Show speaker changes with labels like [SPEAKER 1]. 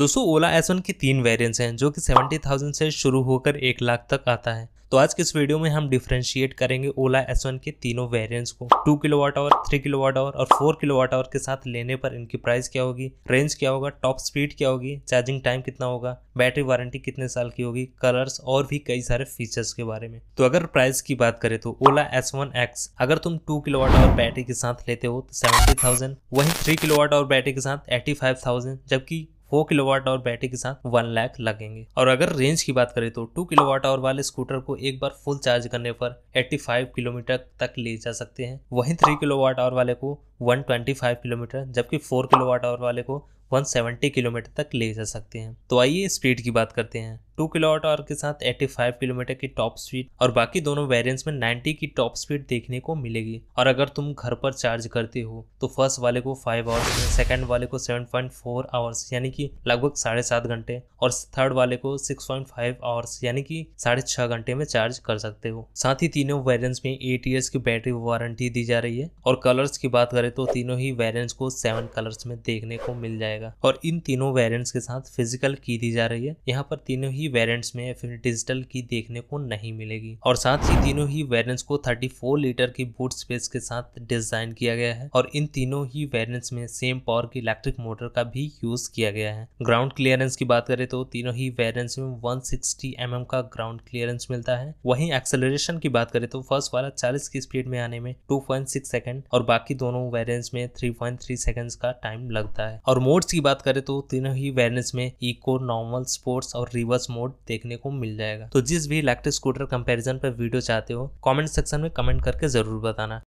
[SPEAKER 1] दोस्तों ओला एस की तीन वेरियंट्स हैं जो कि थाउजेंड से शुरू होकर एक लाख तक आता है तो आज के इस वीडियो में हम डिफ्रेंशिएट करेंगे ओला एस के तीनों वेरिएंट्स को 2 watt hour kilo watt hour और 4 वाट आवर के साथ लेने पर इनकी प्राइस क्या होगी रेंज क्या होगा टॉप स्पीड क्या होगी चार्जिंग टाइम कितना होगा बैटरी वारंटी कितने साल की होगी कलर्स और भी कई सारे फीचर्स के बारे में तो अगर प्राइस की बात करें तो ओला एस एक्स अगर तुम टू किलो आवर बैटरी के साथ लेते हो तो सेवेंटी थाउजेंड वही थ्री किलो आवर बैटरी के साथ एटी फाइव थाउजेंड जबकि 4 किलोवाट और बैटरी के साथ वन लाख लगेंगे और अगर रेंज की बात करें तो 2 किलोवाट और वाले स्कूटर को एक बार फुल चार्ज करने पर 85 किलोमीटर तक ले जा सकते हैं वहीं 3 किलोवाट और वाले को 125 किलोमीटर जबकि 4 किलोवाट आवर वाले को 170 किलोमीटर तक ले जा सकते हैं तो आइए स्पीड की बात करते हैं 2 किलोवाट आवर के साथ 85 किलोमीटर की टॉप स्पीड और बाकी दोनों वेरियंट्स में 90 की टॉप स्पीड देखने को मिलेगी और अगर तुम घर पर चार्ज करते हो तो फर्स्ट वाले को 5 आवर्स सेकंड वाले को 7.4 आवर्स यानी कि लगभग साढ़े सात घंटे और थर्ड वाले को 6.5 आवर्स यानी कि साढ़े छह घंटे में चार्ज कर सकते हो साथ ही तीनों वेरियंट्स में एट ईयर्स की बैटरी वारंटी दी जा रही है और कलर्स की बात करें करें तो तीनों ही वेरियंट्स को सेवन कलर्स में देखने को मिल जाएगा और इन तीनों वेरियंट्स के साथ फिजिकल की दी जा रही है यहाँ पर तीनों ही वेरियंट्स में फिर डिजिटल की देखने को नहीं मिलेगी और साथ ही तीनों ही वेरियंट्स को थर्टी लीटर की बूट स्पेस के साथ डिजाइन किया गया है और इन तीनों ही वेरियंट्स में सेम पावर की इलेक्ट्रिक मोटर का भी यूज किया गया है ग्राउंड क्लियरेंस की बात करें तो तीनों ही वेरियंट्स में वन सिक्सटी mm का ग्राउंड क्लियरेंस मिलता है वहीं एक्सेलरेशन की बात करें तो फर्स्ट वाला 40 की स्पीड में आने में 2.6 सेकंड और बाकी दोनों वेरियंस में 3.3 सेकंड्स का टाइम लगता है और मोड्स की बात करें तो तीनों ही वेरियंस में इको नॉर्मल स्पोर्ट्स और रिवर्स मोड देखने को मिल जाएगा तो जिस भी इलेक्ट्रिक स्कूटर कंपेरिजन पर वीडियो चाहते हो कॉमेंट सेक्शन में कमेंट करके जरूर बताना